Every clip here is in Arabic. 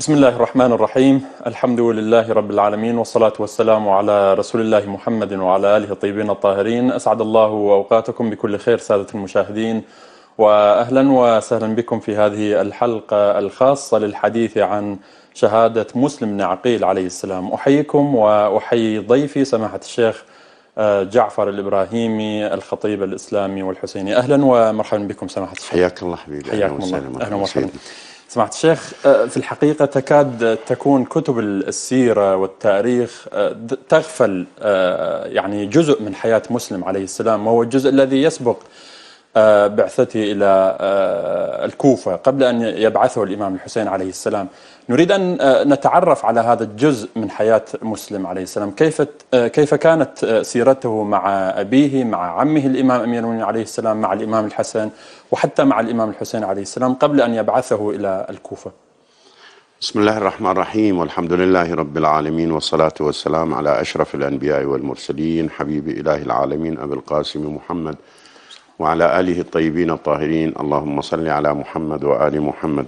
بسم الله الرحمن الرحيم الحمد لله رب العالمين والصلاة والسلام على رسول الله محمد وعلى آله الطيبين الطاهرين أسعد الله أوقاتكم بكل خير سادة المشاهدين وأهلا وسهلا بكم في هذه الحلقة الخاصة للحديث عن شهادة مسلم بن عقيل عليه السلام أحييكم وأحيي ضيفي سماحة الشيخ جعفر الابراهيمي الخطيب الاسلامي والحسيني اهلا ومرحبا بكم سماحه الشيخ حياك الله حبيبي حياكم الله اهلا ومرحبا سماحه الشيخ آه، في الحقيقه تكاد تكون كتب السيره والتاريخ آه، تغفل آه، يعني جزء من حياه مسلم عليه السلام وهو الجزء الذي يسبق آه، بعثته إلى آه، الكوفة قبل أن يبعثه الإمام الحسين عليه السلام نريد أن آه، نتعرف على هذا الجزء من حياة مسلم عليه السلام كيف, كيف كانت سيرته مع أبيه مع عمه الإمام أمير المؤمنين عليه السلام مع الإمام الحسن وحتى مع الإمام الحسين عليه السلام قبل أن يبعثه إلى الكوفة بسم الله الرحمن الرحيم والحمد لله رب العالمين والصلاة والسلام على أشرف الأنبياء والمرسلين حبيب إله العالمين أبي القاسم محمد وعلى آله الطيبين الطاهرين اللهم صل على محمد وآل محمد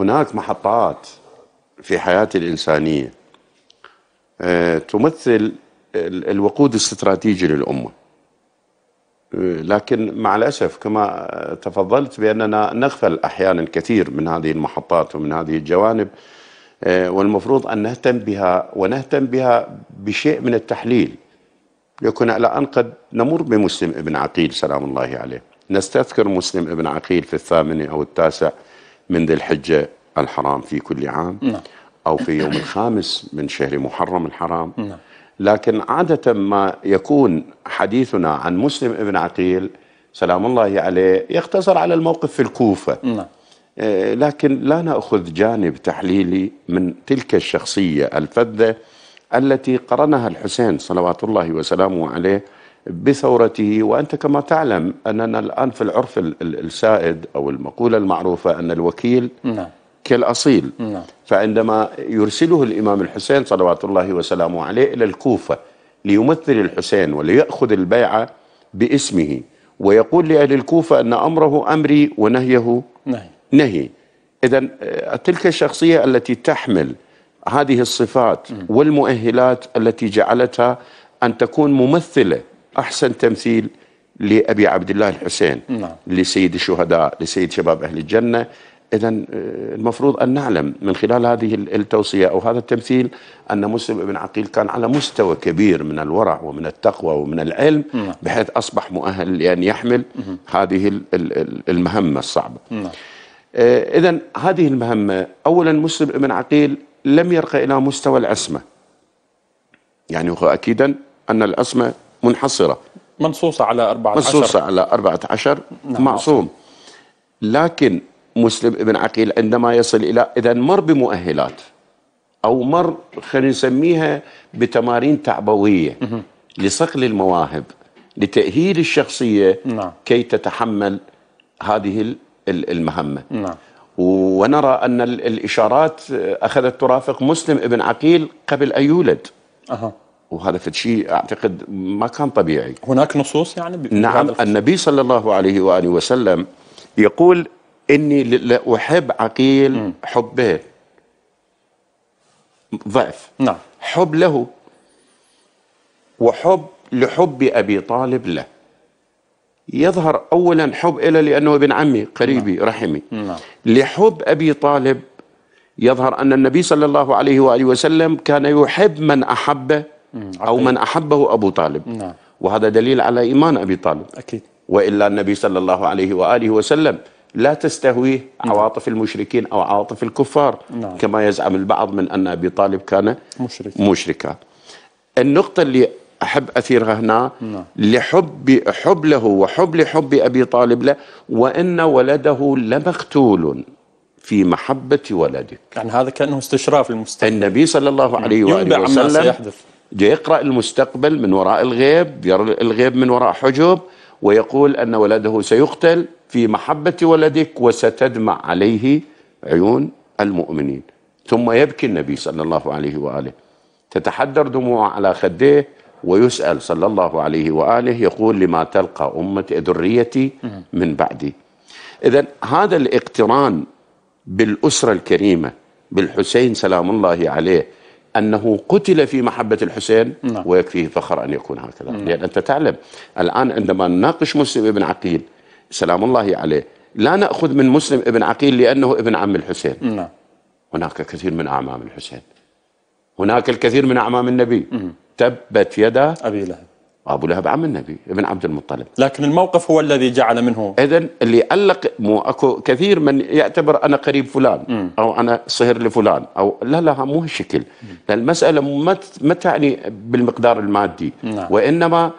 هناك محطات في حياة الإنسانية آه، تمثل الوقود الاستراتيجي للأمة آه، لكن مع الأسف كما تفضلت بأننا نغفل أحيانا كثير من هذه المحطات ومن هذه الجوانب آه، والمفروض أن نهتم بها ونهتم بها بشيء من التحليل يكون على قد نمر بمسلم ابن عقيل سلام الله عليه نستذكر مسلم ابن عقيل في الثامن أو التاسع من ذي الحجة الحرام في كل عام نعم. أو في يوم الخامس من شهر محرم الحرام نعم. لكن عادة ما يكون حديثنا عن مسلم ابن عقيل سلام الله عليه يقتصر على الموقف في الكوفة نعم. آه، لكن لا نأخذ جانب تحليلي من تلك الشخصية الفذة التي قرنها الحسين صلوات الله وسلامه عليه بثورته وانت كما تعلم اننا الان في العرف السائد او المقوله المعروفه ان الوكيل نعم كالاصيل نعم فعندما يرسله الامام الحسين صلوات الله وسلامه عليه الى الكوفه ليمثل الحسين وليأخذ البيعه باسمه ويقول لاهل الكوفه ان امره امري ونهيه نهي, نهي. اذا آه، تلك الشخصيه التي تحمل هذه الصفات والمؤهلات التي جعلتها أن تكون ممثلة أحسن تمثيل لأبي عبد الله الحسين نعم. لسيد الشهداء لسيد شباب أهل الجنة إذا آه، المفروض أن نعلم من خلال هذه التوصية أو هذا التمثيل أن مسلم بن عقيل كان على مستوى كبير من الورع ومن التقوى ومن العلم نعم. بحيث أصبح مؤهل لأن يحمل نعم. هذه المهمة الصعبة نعم. آه، إذا هذه المهمة أولا مسلم بن عقيل لم يرقى إلى مستوى العصمة يعني هو أكيدا أن العصمة منحصرة منصوصة على 14 منصوصة على 14 نعم. معصوم لكن مسلم ابن عقيل عندما يصل إلى إذا مر بمؤهلات أو مر خلينا نسميها بتمارين تعبوية لصقل المواهب لتأهيل الشخصية نعم. كي تتحمل هذه المهمة نعم. ونرى أن الإشارات آه، أخذت ترافق مسلم ابن عقيل قبل أن يولد أه. وهذا في شيء أعتقد ما كان طبيعي هناك نصوص يعني نعم النبي صلى الله عليه وآله وسلم يقول إني أحب عقيل م. ضعف نعم حب له وحب لحب أبي طالب له يظهر أولا حب إلى لأنه ابن عمي قريبي نعم. رحمي نعم. لحب أبي طالب يظهر أن النبي صلى الله عليه وآله وسلم كان يحب من أحبه أو من أحبه أبو طالب نعم. وهذا دليل على إيمان أبي طالب أكيد وإلا النبي صلى الله عليه وآله وسلم لا تستهويه نعم. عواطف المشركين أو عواطف الكفار نعم. كما يزعم البعض من أن أبي طالب كان مشركا مشركا النقطة اللي أحب أثيرها هنا نعم. لحب حب له وحب لحب أبي طالب له وإن ولده لمقتول في محبة ولدك يعني هذا كأنه استشراف المستقبل النبي صلى الله نعم. عليه وآله وسلم سيحدث يقرأ المستقبل من وراء الغيب يرى الغيب من وراء حجب ويقول أن ولده سيقتل في محبة ولدك وستدمع عليه عيون المؤمنين ثم يبكي النبي صلى الله عليه وآله تتحدر دموعه على خديه ويسأل صلى الله عليه وآله يقول لما تلقى أمة ذريتي من بعدي إذا هذا الاقتران بالأسرة الكريمة بالحسين سلام الله عليه أنه قتل في محبة الحسين نعم. ويكفيه فخر أن يكون هكذا نعم. لأن يعني أنت تعلم الآن عندما نناقش مسلم ابن عقيل سلام الله عليه لا نأخذ من مسلم ابن عقيل لأنه ابن عم الحسين نعم. هناك كثير من أعمام الحسين هناك الكثير من أعمام النبي تبت يدا أبي لهب أبو لهب عم النبي ابن عبد المطلب لكن الموقف هو الذي جعل منه إذا اللي علق مو أكو كثير من يعتبر أنا قريب فلان م. أو أنا صهر لفلان أو لا لا مو هالشكل المسألة ما ما تعني بالمقدار المادي نعم. وإنما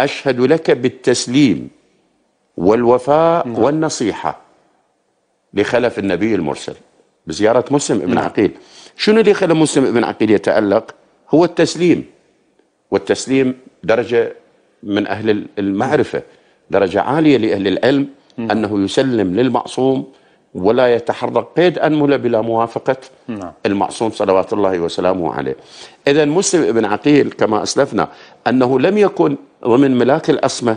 أشهد لك بالتسليم والوفاء نعم. والنصيحة لخلف النبي المرسل بزيارة مسلم ابن نعم. عقيل شنو اللي خلى مسلم ابن عقيل يتألق هو التسليم والتسليم درجة من أهل المعرفة درجة عالية لأهل العلم نعم. أنه يسلم للمعصوم ولا يتحرك قيد أنملة بلا موافقة نعم. المعصوم صلوات الله وسلامه عليه إذا مسلم بن عقيل كما أسلفنا أنه لم يكن ضمن ملاك الأسمة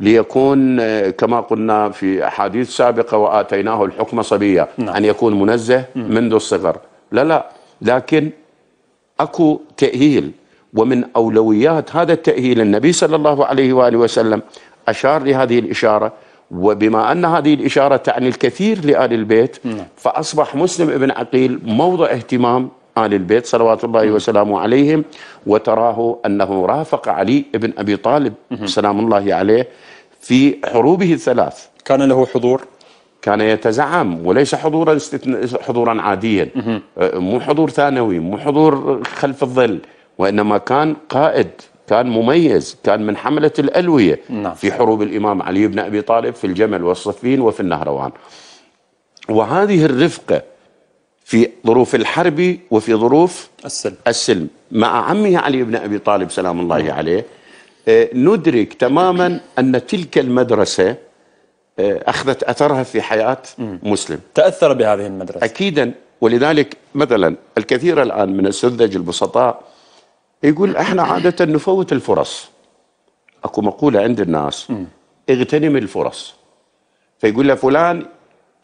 ليكون آه، كما قلنا في أحاديث سابقة وآتيناه الحكم صبيا نعم. أن يكون منزه منذ الصغر لا لا لكن أكو تأهيل ومن أولويات هذا التأهيل النبي صلى الله عليه وآله وسلم أشار لهذه الإشارة وبما أن هذه الإشارة تعني الكثير لآل البيت نعم. فأصبح مسلم بن عقيل موضع اهتمام آل البيت صلوات الله نعم. وسلامه عليهم وتراه أنه رافق علي بن أبي طالب سلام الله عليه في حروبه الثلاث كان له حضور؟ كان يتزعم وليس حضورا استثن... حضورا عاديا أه، مو حضور ثانوي مو حضور خلف الظل وإنما كان قائد كان مميز كان من حملة الألوية نعم. في حروب الإمام علي بن أبي طالب في الجمل والصفين وفي النهروان وهذه الرفقة في ظروف الحرب وفي ظروف السلم, السلم مع عمه علي بن أبي طالب سلام الله نعم. عليه آه، ندرك تماما أن تلك المدرسة آه، أخذت أثرها في حياة مسلم تأثر بهذه المدرسة أكيدا ولذلك مثلا الكثير الآن من السذج البسطاء يقول احنا عاده نفوت الفرص اكو مقوله عند الناس اغتنم الفرص فيقول له فلان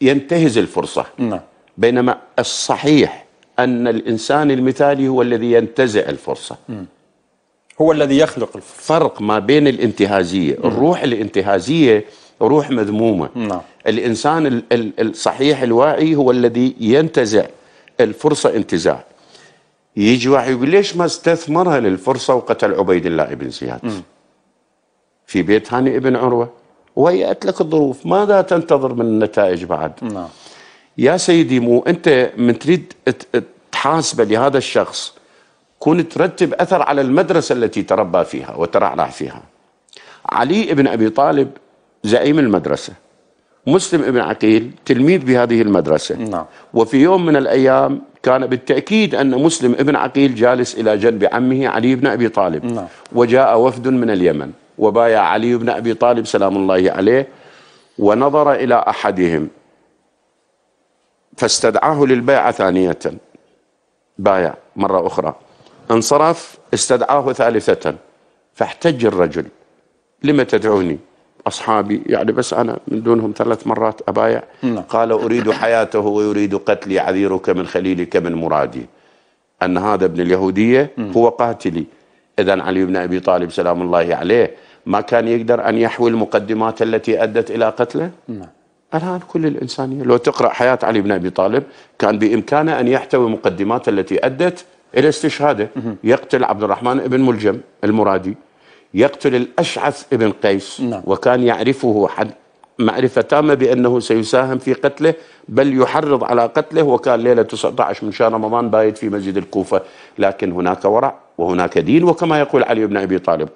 ينتهز الفرصه نعم. بينما الصحيح ان الانسان المثالي هو الذي ينتزع الفرصه هو الذي يخلق الفرصة. فرق ما بين الانتهازيه الروح الانتهازيه روح مذمومه نعم. الانسان الصحيح الواعي هو الذي ينتزع الفرصه انتزاع يجي واحد يقول ليش ما استثمرها للفرصة وقتل عبيد الله بن زياد م. في بيت هاني ابن عروة وهي لك الظروف ماذا تنتظر من النتائج بعد نعم. يا سيدي مو أنت من تريد تحاسبه لهذا الشخص كون ترتب أثر على المدرسة التي تربى فيها وترعرع فيها علي بن أبي طالب زعيم المدرسة مسلم ابن عقيل تلميذ بهذه المدرسة نعم. وفي يوم من الأيام كان بالتأكيد أن مسلم ابن عقيل جالس إلى جنب عمه علي بن أبي طالب نعم. وجاء وفد من اليمن وبايع علي بن أبي طالب سلام الله عليه ونظر إلى أحدهم فاستدعاه للبيعة ثانية بايع مرة أخرى انصرف استدعاه ثالثة فاحتج الرجل لم تدعوني أصحابي يعني بس أنا من دونهم ثلاث مرات أبايع نعم. قال أريد حياته ويريد قتلي عذيرك من خليلك من مرادي أن هذا ابن اليهودية هو قاتلي إذا علي بن أبي طالب سلام الله عليه ما كان يقدر أن يحوي المقدمات التي أدت إلى قتله نعم. الآن كل الإنسانية لو تقرأ حياة علي بن أبي طالب كان بإمكانه أن يحتوي المقدمات التي أدت إلى استشهاده يقتل عبد الرحمن بن ملجم المرادي يقتل الأشعث ابن قيس نعم. وكان يعرفه معرفة تامة بأنه سيساهم في قتله بل يحرض على قتله وكان ليلة 19 من شهر رمضان بايت في مسجد الكوفة لكن هناك ورع وهناك دين وكما يقول علي بن أبي طالب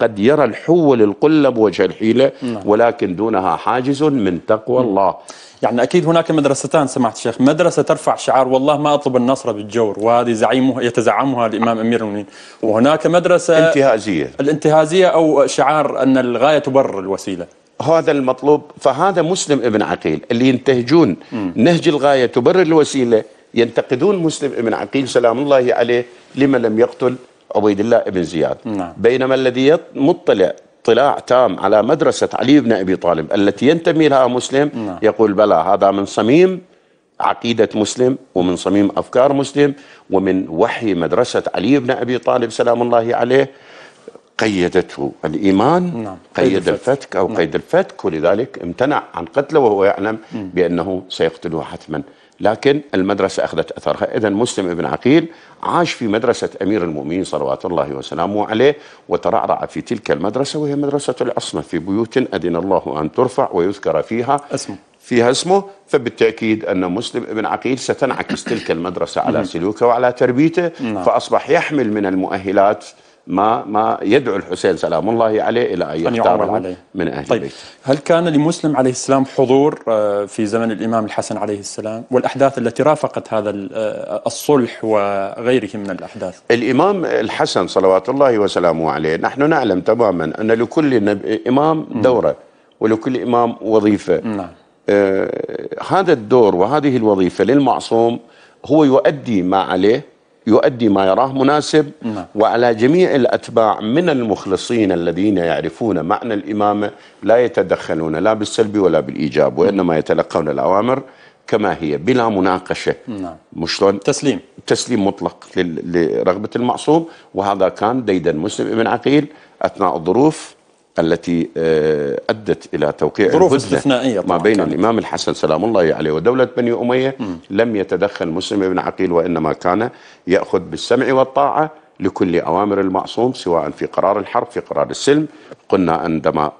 قد يرى الحول القلب بوجه الحيلة نعم. ولكن دونها حاجز من تقوى نعم. الله يعني أكيد هناك مدرستان سماحة الشيخ مدرسة ترفع شعار والله ما أطلب النصر بالجور وهذه زعيمها يتزعمها الإمام أمير المؤمنين وهناك مدرسة انتهازية الانتهازية أو شعار أن الغاية تبرر الوسيلة هذا المطلوب فهذا مسلم ابن عقيل اللي ينتهجون م. نهج الغاية تبرر الوسيلة ينتقدون مسلم ابن عقيل سلام الله عليه لما لم يقتل عبيد الله ابن زياد نعم. بينما الذي مطلع اطلاع تام على مدرسة علي بن أبي طالب التي ينتمي لها مسلم نعم. يقول بلى هذا من صميم عقيدة مسلم ومن صميم أفكار مسلم ومن وحي مدرسة علي بن أبي طالب سلام الله عليه قيدته الإيمان نعم. قيد, قيد الفتك أو نعم. قيد الفتك ولذلك امتنع عن قتله وهو يعلم بأنه سيقتله حتما لكن المدرسة أخذت أثرها إذا مسلم بن عقيل عاش في مدرسة أمير المؤمنين صلوات الله وسلامه عليه وترعرع في تلك المدرسة وهي مدرسة العصمة في بيوت أذن الله أن ترفع ويذكر فيها اسمه فيها اسمه فبالتأكيد أن مسلم بن عقيل ستنعكس تلك المدرسة على سلوكه وعلى تربيته نعم. فأصبح يحمل من المؤهلات ما ما يدعو الحسين سلام الله عليه الى ان يختار من اهل طيب. البيت. هل كان لمسلم عليه السلام حضور آه، في زمن الامام الحسن عليه السلام والاحداث التي رافقت هذا آه، الصلح وغيره من الاحداث؟ الامام الحسن صلوات الله وسلامه عليه، نحن نعلم تماما ان لكل امام دوره ولكل امام وظيفه. نعم. آه هذا الدور وهذه الوظيفه للمعصوم هو يؤدي ما عليه يؤدي ما يراه مناسب نعم. وعلى جميع الأتباع من المخلصين الذين يعرفون معنى الإمامة لا يتدخلون لا بالسلب ولا بالإيجاب وإنما يتلقون الأوامر كما هي بلا مناقشة نعم. مش تسليم تسليم مطلق لرغبة المعصوم وهذا كان ديدا مسلم بن عقيل أثناء الظروف التي آه، ادت الى توقيع ظروف استثنائيه ما بين كانت. الامام الحسن سلام الله عليه ودوله بني اميه م. لم يتدخل مسلم بن عقيل وانما كان ياخذ بالسمع والطاعه لكل اوامر المعصوم سواء في قرار الحرب في قرار السلم قلنا عندما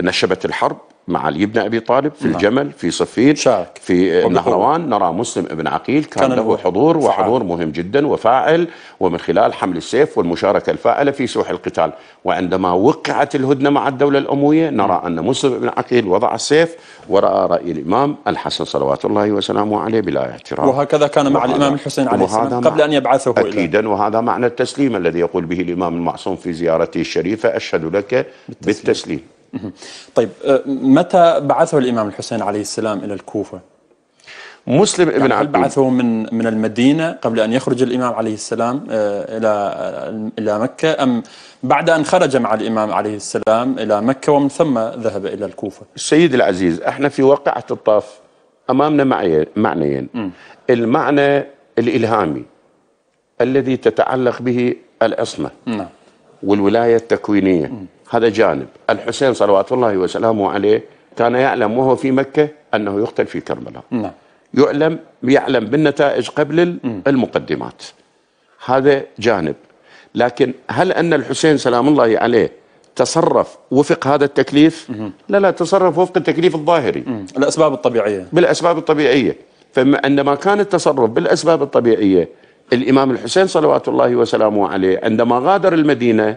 نشبت الحرب مع علي بن ابي طالب في نعم. الجمل في صفين شارك. في نهروان نرى مسلم بن عقيل كان, كان له حضور فعال. وحضور مهم جدا وفاعل ومن خلال حمل السيف والمشاركه الفاعله في سوح القتال وعندما وقعت الهدنه مع الدوله الامويه نرى ان مسلم بن عقيل وضع السيف وراى راي الامام الحسن صلوات الله وسلامه عليه بلا اعتراض وهكذا كان مع الامام الحسين عليه السلام قبل ان يبعثه الى اكيدا وهذا معنى التسليم الذي يقول به الامام المعصوم في زيارته الشريفه اشهد لك بالتسليم, بالتسليم. طيب أه، متى بعثه الإمام الحسين عليه السلام إلى الكوفة؟ مسلم يعني ابن عبد بعثه من من المدينه قبل ان يخرج الامام عليه السلام أه، الى الى مكه ام بعد ان خرج مع الامام عليه السلام الى مكه ومن ثم ذهب الى الكوفه؟ سيدي العزيز احنا في واقعه الطاف امامنا معنيين المعنى الالهامي الذي تتعلق به العصمه نعم والولايه التكوينيه مم. هذا جانب الحسين صلوات الله وسلامه عليه كان يعلم وهو في مكة أنه يقتل في كربلاء نعم. يعلم يعلم بالنتائج قبل المقدمات هذا جانب لكن هل أن الحسين سلام الله عليه تصرف وفق هذا التكليف لا لا تصرف وفق التكليف الظاهري الأسباب الطبيعية بالأسباب الطبيعية فعندما كان التصرف بالأسباب الطبيعية الإمام الحسين صلوات الله وسلامه عليه عندما غادر المدينة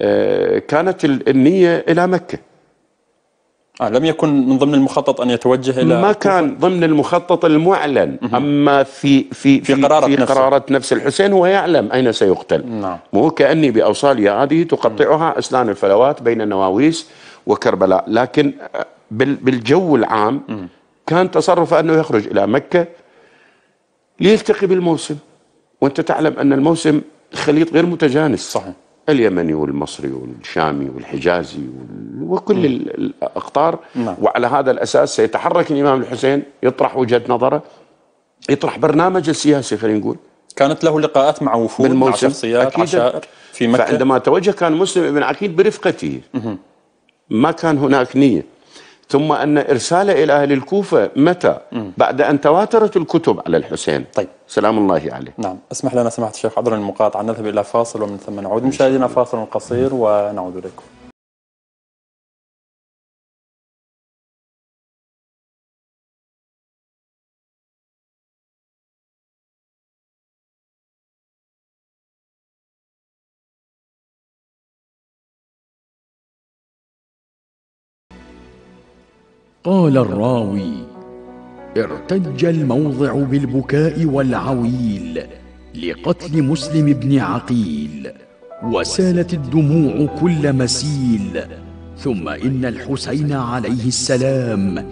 آه، كانت النية إلى مكة آه لم يكن من ضمن المخطط أن يتوجه إلى ما كان ضمن المخطط المعلن مه. أما في في في, في قرارة, في قرارة نفس الحسين هو يعلم أين سيقتل نعم. مو كأني بأوصالي هذه تقطعها أسنان الفلوات بين النواويس وكربلاء لكن آه، بالجو العام مه. كان تصرف أنه يخرج إلى مكة ليلتقي بالموسم وأنت تعلم أن الموسم خليط غير متجانس صحيح اليمني والمصري والشامي والحجازي وكل الأقطار نعم. وعلى هذا الأساس سيتحرك الإمام الحسين يطرح وجهة نظره يطرح برنامج السياسي خلينا نقول كانت له لقاءات مع وفود مع شخصيات عشائر في مكة فعندما توجه كان مسلم ابن عقيل برفقته ما كان هناك نية ثم أن إرساله إلى أهل الكوفة متى بعد أن تواترت الكتب على الحسين طيب سلام الله عليه نعم اسمح لنا سماحة الشيخ حضر المقاطعة نذهب إلى فاصل ومن ثم نعود مشاهدينا فاصل قصير ونعود إليكم قال الراوي ارتج الموضع بالبكاء والعويل لقتل مسلم بن عقيل وسالت الدموع كل مسيل ثم ان الحسين عليه السلام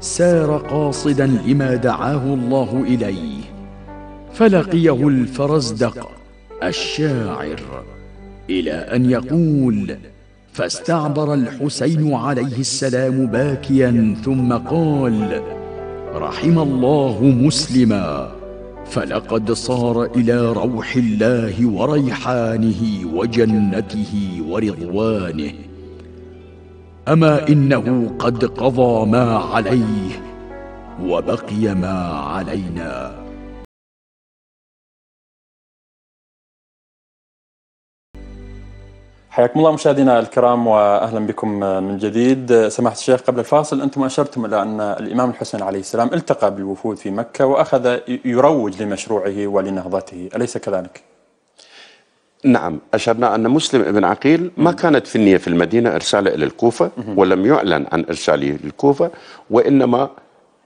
سار قاصدا لما دعاه الله اليه فلقيه الفرزدق الشاعر الى ان يقول فاستعبر الحسين عليه السلام باكيا ثم قال رحم الله مسلما فلقد صار الى روح الله وريحانه وجنته ورضوانه اما انه قد قضى ما عليه وبقي ما علينا حياكم الله مشاهدينا الكرام واهلا بكم من جديد سماحه الشيخ قبل الفاصل انتم اشرتم الى ان الامام الحسين عليه السلام التقى بالوفود في مكه واخذ يروج لمشروعه ولنهضته اليس كذلك؟ نعم أشرنا أن مسلم بن عقيل ما كانت في النية في المدينة إرساله إلى الكوفة ولم يعلن عن إرساله للكوفة وإنما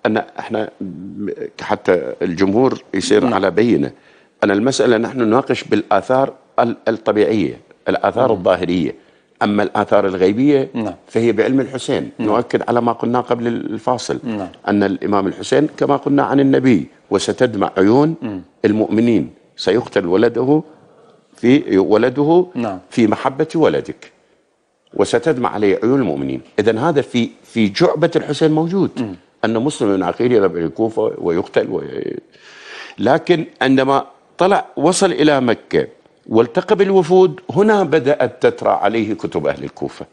أن إحنا حتى الجمهور يصير على بينة أن المسألة نحن نناقش بالآثار الطبيعية الآثار نعم. الظاهرية أما الآثار الغيبية نعم. فهي بعلم الحسين مم. نعم. نؤكد على ما قلناه قبل الفاصل نعم. أن الإمام الحسين كما قلنا عن النبي وستدمع عيون مم. المؤمنين سيقتل ولده في ولده نعم. في محبة ولدك وستدمع عليه عيون المؤمنين إذا هذا في في جعبة الحسين موجود مم. أن مسلم بن عقيل يذهب إلى الكوفة ويقتل وي... لكن عندما طلع وصل إلى مكة والتقى بالوفود هنا بدأت تترى عليه كتب أهل الكوفة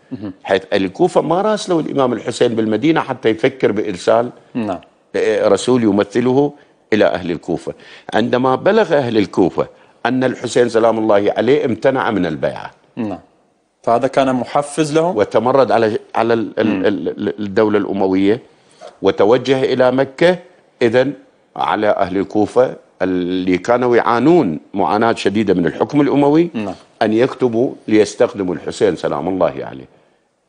حيث أهل الكوفة ما راسلوا الإمام الحسين بالمدينة حتى يفكر بإرسال نعم. آه، رسول يمثله إلى أهل الكوفة عندما بلغ أهل الكوفة أن الحسين سلام الله عليه امتنع من البيعة نعم. فهذا كان محفز لهم وتمرد على على الدولة الأموية وتوجه إلى مكة إذا على أهل الكوفة اللي كانوا يعانون معاناة شديدة من الحكم الأموي نعم. أن يكتبوا ليستخدموا الحسين سلام الله عليه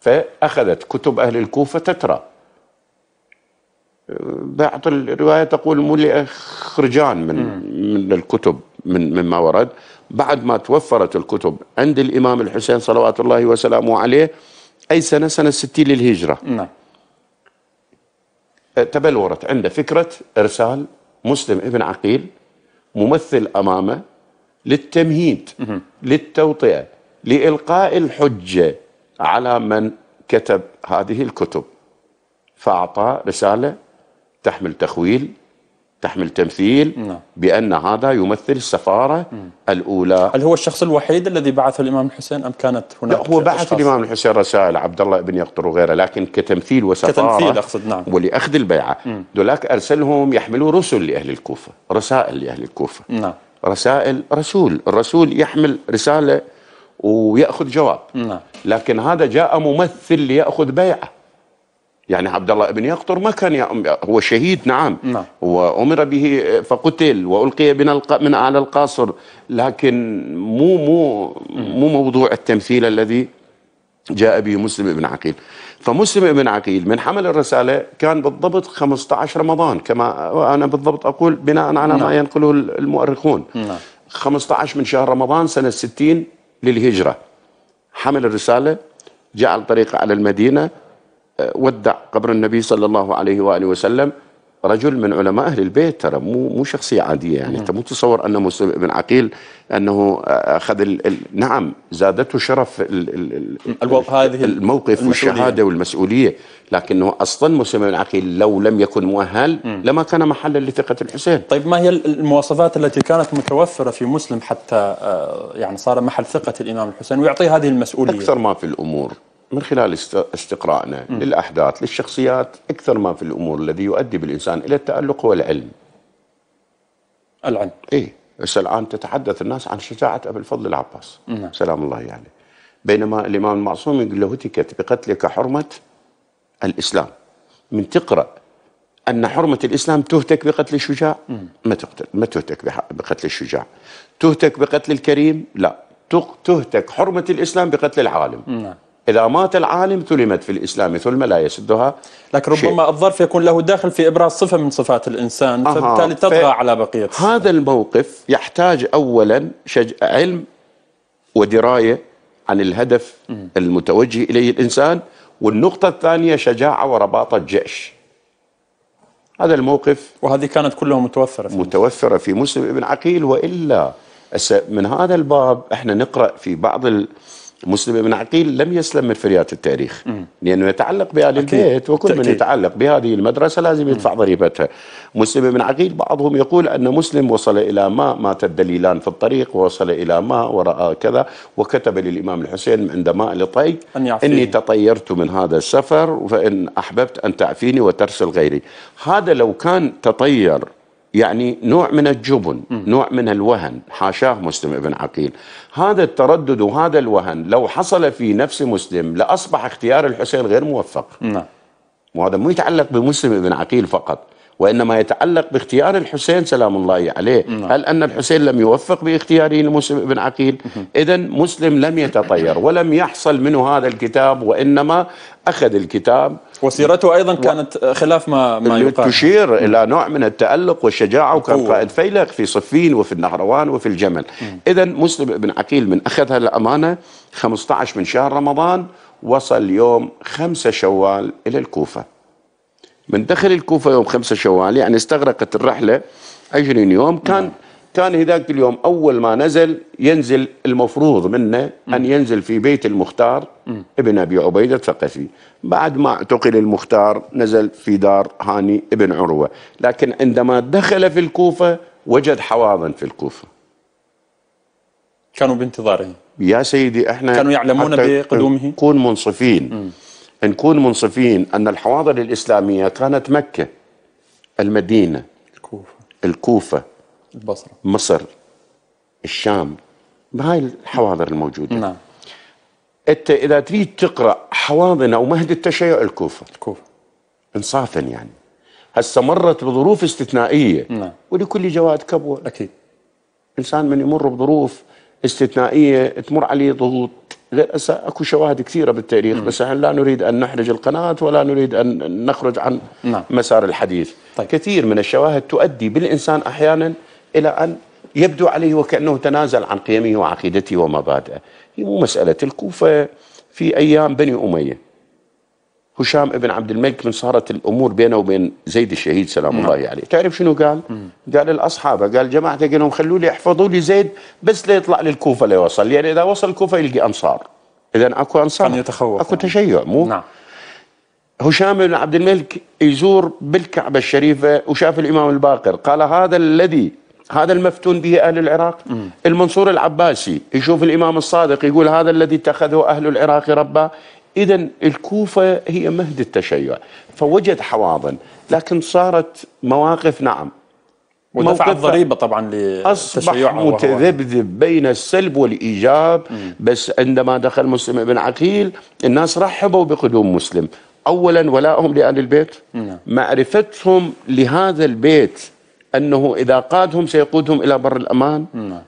فأخذت كتب أهل الكوفة تترى بعض الرواية تقول ملئ خرجان من, من الكتب من مما ورد بعد ما توفرت الكتب عند الإمام الحسين صلوات الله وسلامه عليه أي سنة سنة ستين للهجرة نعم تبلورت عنده فكرة إرسال مسلم ابن عقيل ممثل امامه للتمهيد للتوطئه لالقاء الحجه على من كتب هذه الكتب فاعطى رساله تحمل تخويل تحمل تمثيل نعم. بأن هذا يمثل السفارة مم. الأولى هل هو الشخص الوحيد الذي بعثه الإمام الحسين أم كانت هناك لا هو بعث أشخاص؟ الإمام الحسين رسائل عبد الله بن يقطر وغيره لكن كتمثيل وسفارة كتمثيل أقصد نعم ولأخذ البيعة ذولاك أرسلهم يحملوا رسل لأهل الكوفة رسائل لأهل الكوفة نعم رسائل رسول الرسول يحمل رسالة ويأخذ جواب نعم لكن هذا جاء ممثل ليأخذ بيعة يعني عبد الله بن يقطر ما كان هو شهيد نعم, نعم. وأمر به فقتل وألقي من, من أعلى القاصر لكن مو مو مو موضوع التمثيل الذي جاء به مسلم بن عقيل فمسلم بن عقيل من حمل الرسالة كان بالضبط 15 رمضان كما أنا بالضبط أقول بناء على نعم. ما ينقله المؤرخون نعم. 15 من شهر رمضان سنة 60 للهجرة حمل الرسالة جعل طريقه على المدينة ودع قبر النبي صلى الله عليه واله وسلم رجل من علماء اهل البيت ترى مو مو شخصيه عاديه يعني نعم. انت مو تصور ان مسلم بن عقيل انه آه، اخذ الـ الـ نعم زادته شرف الـ الـ الـ هذه الموقف والشهاده والمسؤوليه لكنه اصلا مسلم بن عقيل لو لم يكن مؤهل لما كان محلا لثقه الحسين. طيب ما هي المواصفات التي كانت متوفره في مسلم حتى آه، يعني صار محل ثقه الامام الحسين ويعطيه هذه المسؤوليه؟ اكثر ما في الامور من خلال استقرائنا م. للأحداث للشخصيات أكثر ما في الأمور الذي يؤدي بالإنسان إلى التألق هو العلم العلم إيه بس الآن تتحدث الناس عن شجاعة أبي الفضل العباس م. نعم. سلام الله عليه يعني. بينما الإمام المعصوم يقول له هتكت بقتلك حرمة الإسلام من تقرأ أن حرمة الإسلام تهتك بقتل الشجاع ما تقتل ما تهتك بقتل الشجاع تهتك بقتل الكريم لا تهتك حرمة الإسلام بقتل العالم م. نعم. إذا مات العالم ثلمت في الإسلام ثلمة لا يسدها لكن ربما شيء. الظرف يكون له داخل في إبراز صفة من صفات الإنسان أه فبالتالي تطغى على بقية هذا الموقف يحتاج أولا شج... علم ودراية عن الهدف م. المتوجه إليه الإنسان والنقطة الثانية شجاعة ورباطة جيش هذا الموقف وهذه كانت كلها متوفرة في متوفرة في مسلم ابن عقيل وإلا من هذا الباب احنا نقرأ في بعض ال... مسلم بن عقيل لم يسلم من فريات التاريخ لأنه يتعلق بآل البيت وكل من يتعلق بهذه المدرسة لازم يدفع ضريبتها مسلم بن عقيل بعضهم يقول أن مسلم وصل إلى ما مات الدليلان في الطريق ووصل إلى ما ورأى كذا وكتب للإمام الحسين عند ماء لطي أن إني تطيرت من هذا السفر فإن أحببت أن تعفيني وترسل غيري هذا لو كان تطير يعني نوع من الجبن م. نوع من الوهن حاشاه مسلم ابن عقيل هذا التردد وهذا الوهن لو حصل في نفس مسلم لأصبح اختيار الحسين غير موفق نعم وهذا مو يتعلق بمسلم ابن عقيل فقط وإنما يتعلق باختيار الحسين سلام الله عليه نعم. هل أن الحسين لم يوفق باختياره لمسلم بن عقيل إذا مسلم لم يتطير ولم يحصل منه هذا الكتاب وإنما أخذ الكتاب وسيرته أيضا كانت خلاف ما, ما يقال تشير إلى نوع من التألق والشجاعة وكان قائد فيلق في صفين وفي النهروان وفي الجمل إذا مسلم بن عقيل من أخذ الأمانة 15 من شهر رمضان وصل يوم 5 شوال إلى الكوفة من دخل الكوفه يوم 5 شوال يعني استغرقت الرحله 20 يوم كان كان هذاك اليوم اول ما نزل ينزل المفروض منه ان ينزل في بيت المختار ابن ابي عبيده الثقفي بعد ما اعتقل المختار نزل في دار هاني ابن عروه لكن عندما دخل في الكوفه وجد حواضن في الكوفه كانوا بانتظاره يا سيدي احنا كانوا يعلمون بقدومه كون منصفين مم. نكون منصفين أن الحواضر الإسلامية كانت مكة المدينة الكوفة الكوفة البصرة مصر الشام بهاي الحواضر الموجودة نعم أنت إذا تريد تقرأ حواضن أو مهد التشيع الكوفة الكوفة إنصافا يعني هسه مرت بظروف استثنائية نعم ولكل جواد كبوة أكيد إنسان من يمر بظروف استثنائية تمر عليه ضغوط اكو شواهد كثيره بالتاريخ مم. بس احنا لا نريد ان نحرج القناه ولا نريد ان نخرج عن نعم. مسار الحديث طيب. كثير من الشواهد تؤدي بالانسان احيانا الى ان يبدو عليه وكانه تنازل عن قيمه وعقيدته ومبادئه هي مو مساله الكوفه في ايام بني اميه هشام ابن عبد الملك من صارت الامور بينه وبين زيد الشهيد سلام نعم. الله عليه، يعني. تعرف شنو قال؟ مم. قال لاصحابه قال جماعته قال لهم خلوا لي احفظوا لي زيد بس ليطلع للكوفه ليوصل، يعني اذا وصل الكوفه يلقي انصار. اذا اكو انصار يتخوف اكو تشيع مو؟ نعم هشام بن عبد الملك يزور بالكعبه الشريفه وشاف الامام الباقر، قال هذا الذي هذا المفتون به اهل العراق مم. المنصور العباسي يشوف الامام الصادق يقول هذا الذي اتخذه اهل العراق ربا إذا الكوفة هي مهد التشيع فوجد حواضن لكن صارت مواقف نعم ودفع الضريبة طبعا للتشيع أصبح متذبذب بين السلب والإيجاب م. بس عندما دخل مسلم ابن عقيل الناس رحبوا بقدوم مسلم أولا ولاءهم لآل البيت م. نعم. معرفتهم لهذا البيت أنه إذا قادهم سيقودهم إلى بر الأمان م. نعم.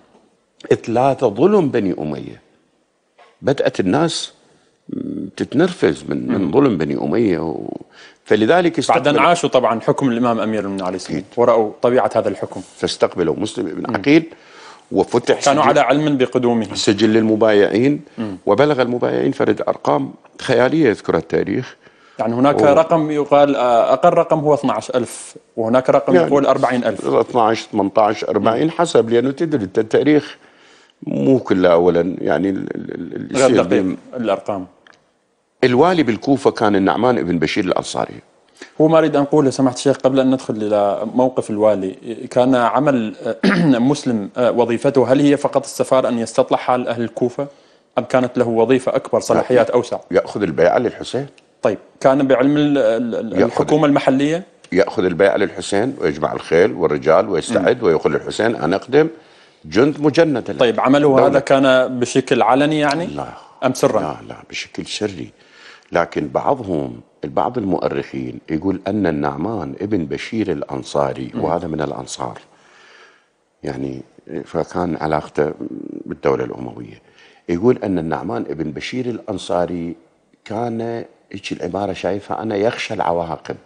ثلاثة ظلم بني أمية بدأت الناس تتنرفز من من ظلم بني اميه و... فلذلك استقبل بعد ان عاشوا طبعا حكم الامام امير المؤمنين عليه السلام وراوا طبيعه هذا الحكم فاستقبلوا مسلم بن عقيل وفتح كانوا على علم بقدومه سجل المبايعين مم. وبلغ المبايعين فرد ارقام خياليه يذكرها التاريخ يعني هناك و... رقم يقال آه، اقل رقم هو 12000 وهناك رقم يعني يقول 40000 12 18 40 حسب لانه تدري التاريخ مو كله اولا يعني غير دقيق الارقام الوالي بالكوفة كان النعمان بن بشير الأنصاري هو ما أريد أن أقوله سمحت الشيخ قبل أن ندخل إلى موقف الوالي كان عمل آه، مسلم آه، وظيفته هل هي فقط السفارة أن يستطلع حال أهل الكوفة أم كانت له وظيفة أكبر صلاحيات أوسع يأخذ البيعة للحسين طيب كان بعلم الحكومة المحلية يأخذ البيعة للحسين ويجمع الخيل والرجال ويستعد ويقول للحسين أنا أقدم جند مجند طيب عمله دولة. هذا كان بشكل علني يعني لا أم سرا لا لا بشكل سري لكن بعضهم البعض المؤرخين يقول أن النعمان ابن بشير الأنصاري وهذا من الأنصار يعني فكان علاقته بالدولة الأموية يقول أن النعمان ابن بشير الأنصاري كان هيك العبارة شايفها أنا يخشى العواقب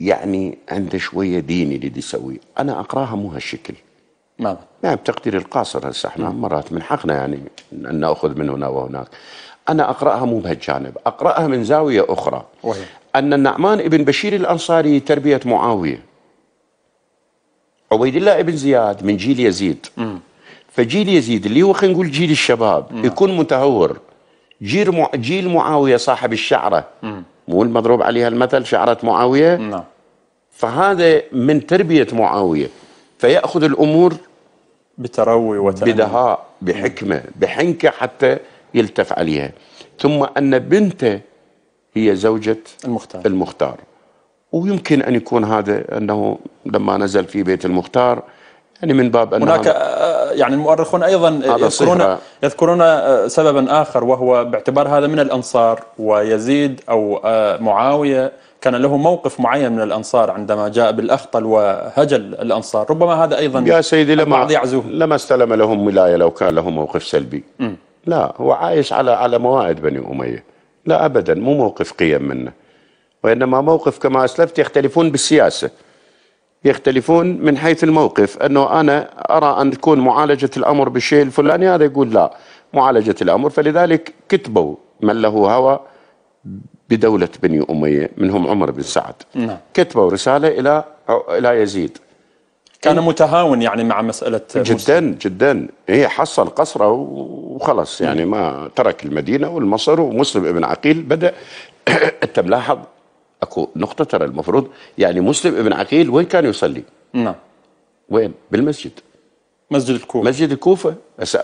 يعني عنده شوية ديني اللي دي يسويه أنا أقراها مو هالشكل نعم يعني نعم تقدير القاصر هسه احنا مرات من حقنا يعني ان ناخذ من هنا وهناك أنا أقرأها مو بهالجانب أقرأها من زاوية أخرى وهي. أن النعمان ابن بشير الأنصاري تربية معاوية عبيد الله ابن زياد من جيل يزيد م. فجيل يزيد اللي هو خلينا نقول جيل الشباب م. يكون متهور جيل مع... جيل معاويه صاحب الشعره م. مو المضروب عليها المثل شعره معاويه نعم فهذا من تربيه معاويه فياخذ الامور بتروي وتأمين. بدهاء بحكمه بحنكه حتى يلتف عليها ثم أن بنته هي زوجة المختار المختار ويمكن أن يكون هذا أنه لما نزل في بيت المختار يعني من باب أن هناك آه، يعني المؤرخون أيضا يذكرون يذكرون آه، سببا آخر وهو باعتبار هذا من الأنصار ويزيد أو آه، معاوية كان له موقف معين من الأنصار عندما جاء بالأخطل وهجل الأنصار ربما هذا أيضا يا سيدي لما, لما استلم لهم ولاية لو كان له موقف سلبي م. لا هو عايش على على موائد بني أمية لا أبدا مو موقف قيم منه وإنما موقف كما أسلفت يختلفون بالسياسة يختلفون من حيث الموقف أنه أنا أرى أن تكون معالجة الأمر بالشيء الفلاني هذا يقول لا معالجة الأمر فلذلك كتبوا من له هوى بدولة بني أمية منهم عمر بن سعد نعم. كتبوا رسالة إلى إلى يزيد كان متهاون يعني مع مسألة جدا مسلم. جدا هي إيه، حصل قصره وخلص نعم. يعني ما ترك المدينة والمصر ومسلم ابن عقيل بدأ أنت ملاحظ أكو نقطة ترى المفروض يعني مسلم ابن عقيل وين كان يصلي نعم وين بالمسجد مسجد الكوفة مسجد الكوفة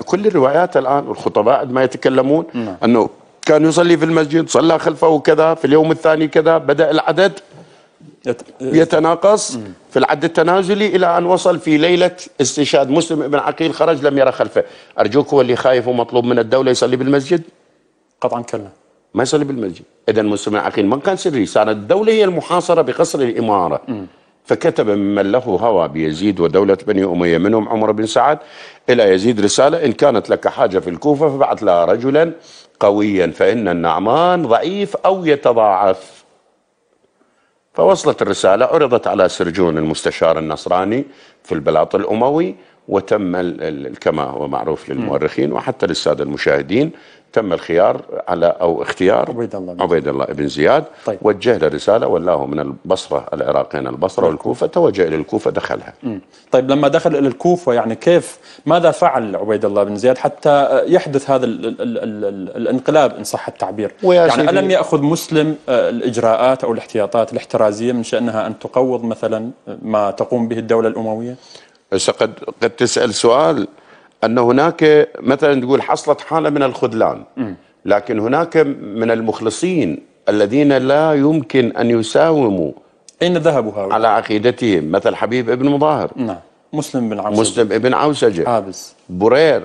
كل الروايات الآن والخطباء ما يتكلمون نعم. أنه كان يصلي في المسجد صلى خلفه وكذا في اليوم الثاني كذا بدأ العدد يتناقص في العد التنازلي إلى أن وصل في ليلة استشهاد مسلم بن عقيل خرج لم يرى خلفه أرجوك هو اللي خايف ومطلوب من الدولة يصلي بالمسجد قطعا كلا ما يصلي بالمسجد إذا مسلم بن عقيل ما كان سري صارت الدولة هي المحاصرة بقصر الإمارة م. فكتب ممن له هوى بيزيد ودولة بني أمية منهم عمر بن سعد إلى يزيد رسالة إن كانت لك حاجة في الكوفة فبعث لها رجلا قويا فإن النعمان ضعيف أو يتضاعف فوصلت الرسالة عرضت على سرجون المستشار النصراني في البلاط الأموي وتم كما هو معروف للمؤرخين وحتى للسادة المشاهدين تم الخيار على او اختيار عبيد الله عبيد الله بن زياد طيب. وجه له رساله ولاه من البصره العراقيين البصره والكوفه توجه الى الكوفه دخلها طيب لما دخل الى الكوفه يعني كيف ماذا فعل عبيد الله بن زياد حتى يحدث هذا الـ الـ الـ الـ الانقلاب ان صح التعبير يعني الم ياخذ مسلم آه، الاجراءات او الاحتياطات الاحترازيه من شانها ان تقوض مثلا ما تقوم به الدوله الامويه هسه قد قد تسال سؤال ان هناك مثلا تقول حصلت حاله من الخذلان لكن هناك من المخلصين الذين لا يمكن ان يساوموا اين ذهبوا هؤلاء؟ على عقيدتهم مثل حبيب ابن مظاهر نعم مسلم بن عوسجه مسلم ابن عوسجه عابس برير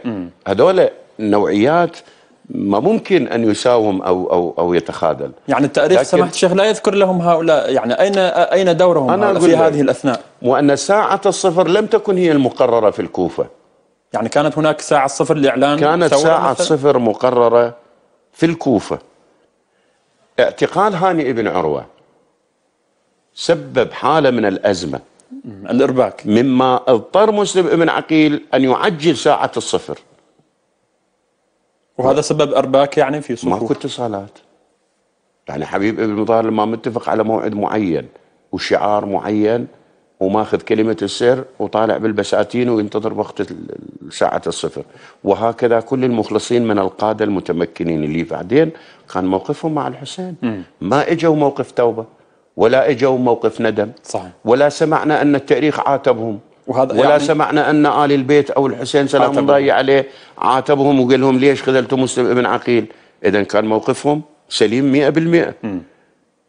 هذول نوعيات ما ممكن ان يساوم او او او يتخاذل يعني التاريخ سماحه الشيخ لا يذكر لهم هؤلاء يعني اين اين دورهم أنا في هذه الاثناء؟ وان ساعه الصفر لم تكن هي المقرره في الكوفه يعني كانت هناك ساعة صفر لإعلان كانت ساعة مثل؟ صفر مقررة في الكوفة اعتقال هاني ابن عروة سبب حالة من الأزمة الإرباك مما اضطر مسلم ابن عقيل أن يعجل ساعة الصفر وهذا سبب ارباك يعني في صفوف ماكو اتصالات يعني حبيب ابن مظاهر لما متفق على موعد معين وشعار معين وماخذ كلمة السر وطالع بالبساتين وينتظر وقت ساعة الصفر وهكذا كل المخلصين من القادة المتمكنين اللي بعدين كان موقفهم مع الحسين ما اجوا موقف توبة ولا اجوا موقف ندم صح. ولا سمعنا أن التاريخ عاتبهم وهذا ولا يعني سمعنا أن آل البيت أو الحسين سلام الله عليه عاتبهم وقال لهم ليش خذلتم مسلم ابن عقيل إذا كان موقفهم سليم 100%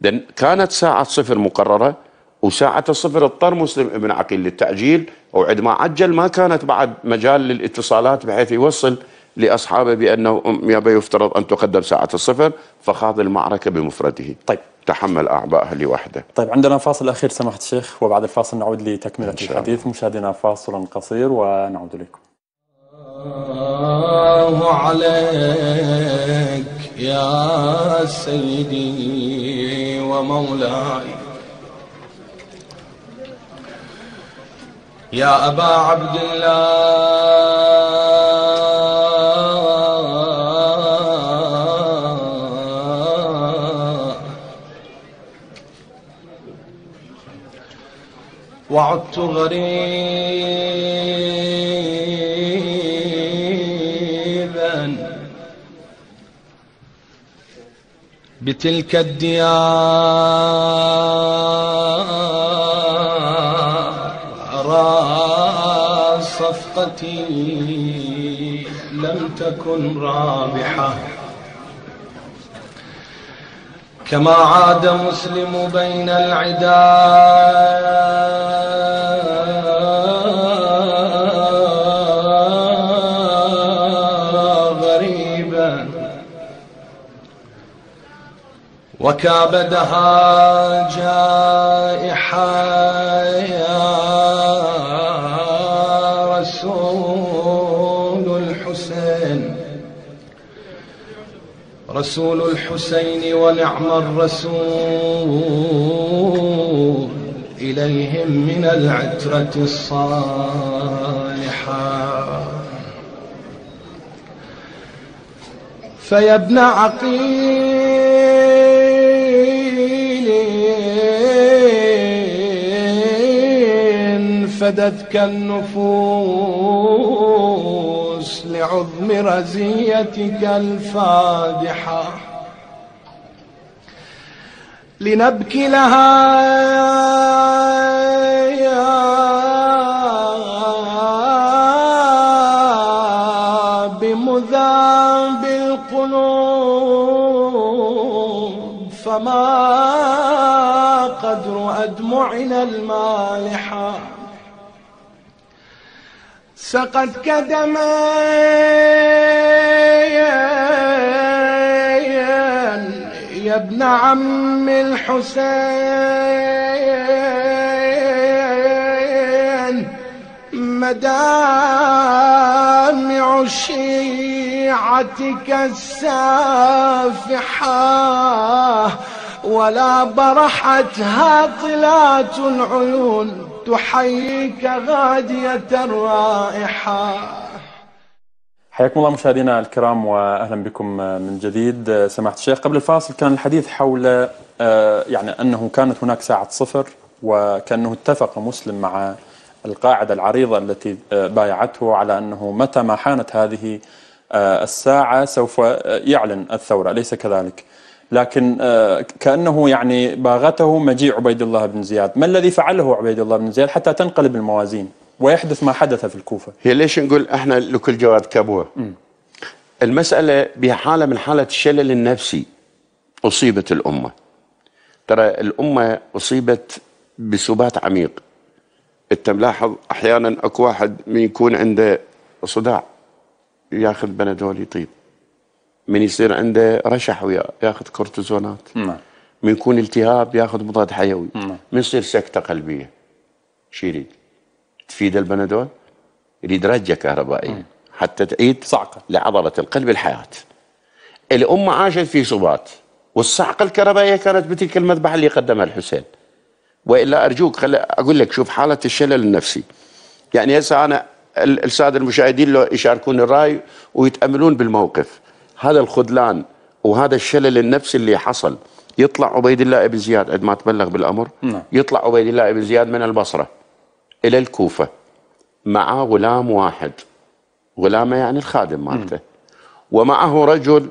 إذا كانت ساعة صفر مقررة وساعة الصفر اضطر مسلم ابن عقيل للتعجيل وعد ما عجل ما كانت بعد مجال للاتصالات بحيث يوصل لأصحابه بأنه يبا يفترض أن تقدم ساعة الصفر فخاض المعركة بمفرده طيب تحمل أعباءها لوحده طيب عندنا فاصل أخير سماحة الشيخ وبعد الفاصل نعود لتكملة الحديث مشاهدينا فاصل قصير ونعود إليكم الله عليك يا سيدي ومولاي يا أبا عبد الله وعدت غريبا بتلك الديار صدقتي لم تكن رابحة كما عاد مسلم بين العداء غريبا وكابدها جائحات رسول الحسين رسول الحسين ونعم الرسول إليهم من العترة الصالحة فيا ابن عقيل فدتك النفوس لعظم رزيتك الفادحة لنبكي لها يا بمذاب القلوب فما قدر أدمعنا المالحة سقت كدماي يا ابن عم الحسين مدامع شيعتك السافحة ولا برحتها هاطلات عيون تحييك غادية الرائحة حياكم الله مشاهدينا الكرام واهلا بكم من جديد سماحه الشيخ قبل الفاصل كان الحديث حول آه، يعني انه كانت هناك ساعه صفر وكانه اتفق مسلم مع القاعده العريضه التي آه، بايعته على انه متى ما حانت هذه آه، الساعه سوف يعلن الثوره اليس كذلك؟ لكن آه، كأنه يعني باغته مجيء عبيد الله بن زياد ما الذي فعله عبيد الله بن زياد حتى تنقلب الموازين ويحدث ما حدث في الكوفة هي ليش نقول احنا لكل جواد كبوة المسألة بها حالة من حالة الشلل النفسي أصيبت الأمة ترى الأمة أصيبت بسبات عميق أنت ملاحظ أحيانا أكو واحد يكون عنده صداع ياخذ بنادول يطيب من يصير عنده رشح ياخذ كورتيزونات نعم من يكون التهاب ياخذ مضاد حيوي نعم من يصير سكته قلبيه شو يريد؟ تفيد البنادول؟ يريد رجه كهربائيه مم. نعم. حتى تعيد صعقه لعضله القلب الحياه. الامه عاشت في صبات والصعقه الكهربائيه كانت بتلك المذبحه اللي قدمها الحسين. والا ارجوك خل اقول لك شوف حاله الشلل النفسي. يعني هسه انا الساده المشاهدين لو يشاركون الراي ويتاملون بالموقف. هذا الخذلان وهذا الشلل النفسي اللي حصل يطلع عبيد الله ابن زياد قد ما تبلغ بالامر نعم. يطلع عبيد الله ابن زياد من البصره الى الكوفه معه غلام واحد غلامه يعني الخادم مالته ومعه رجل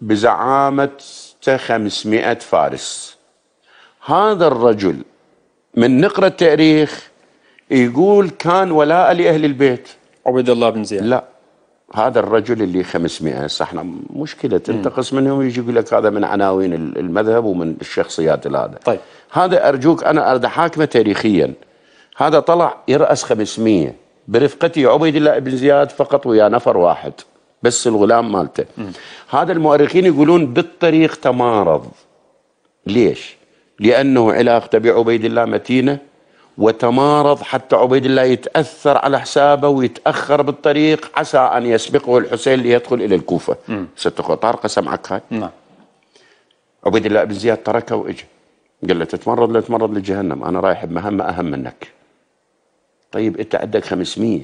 بزعامه 500 فارس هذا الرجل من نقرا التاريخ يقول كان ولاء لاهل البيت عبيد الله بن زياد لا هذا الرجل اللي 500 هسه احنا مشكله تنتقص منهم يجي يقول لك هذا من عناوين المذهب ومن الشخصيات هذا طيب هذا ارجوك انا اريد حاكمه تاريخيا هذا طلع يراس 500 برفقته عبيد الله بن زياد فقط ويا نفر واحد بس الغلام مالته هذا المؤرخين يقولون بالطريق تمارض ليش؟ لانه علاقته بعبيد الله متينه وتمارض حتى عبيد الله يتاثر على حسابه ويتاخر بالطريق عسى ان يسبقه الحسين ليدخل الى الكوفه ست طارق سمعك هاي نعم عبيد الله بن زياد تركه واجى قال له تتمرض لا تتمرض لجهنم انا رايح بمهمه اهم منك طيب انت عندك 500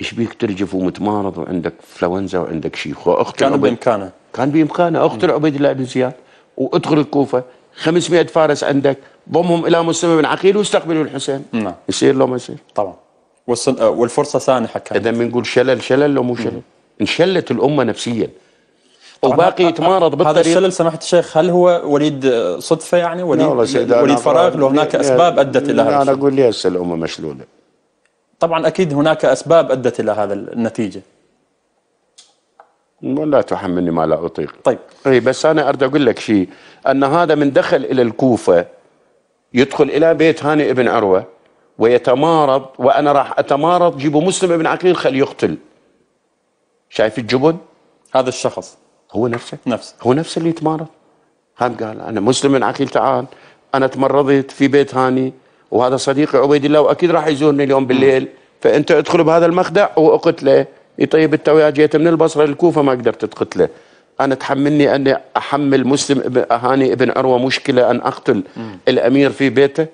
ايش بيك ترجف ومتمارض وعندك فلونزا وعندك شيخ كان بامكانه كان بامكانه اقتل عبيد الله بن زياد وادخل الكوفه 500 فارس عندك ضمهم الى مسلم بن عقيل واستقبلوا الحسين نعم يصير لو ما يصير طبعا والصن... آه، والفرصه سانحه كانت اذا بنقول شلل شلل لو مو شلل انشلت الامه نفسيا وباقي يتمارض بالطريق هذا الشلل سمحت الشيخ هل هو وليد صدفه يعني وليد وليد فراغ لو هناك اسباب ادت الى هذا انا اقول لي هسه الامه مشلوله طبعا اكيد هناك اسباب ادت الى هذا النتيجه ولا تحملني ما لا اطيق طيب اي بس انا اريد اقول لك شيء ان هذا من دخل الى الكوفه يدخل الى بيت هاني ابن عروه ويتمارض وانا راح اتمارض جيبوا مسلم ابن عقيل خليه يقتل شايف الجبن هذا الشخص هو نفسه نفسه هو نفسه اللي يتمارض هم قال انا مسلم بن عقيل تعال انا تمرضت في بيت هاني وهذا صديقي عبيد الله واكيد راح يزورني اليوم بالليل فانت ادخل بهذا المخدع واقتله طيب التويا جيت من البصره للكوفه ما قدرت تقتله انا تحملني اني احمل مسلم هاني ابن عروه مشكله ان اقتل م. الامير في بيته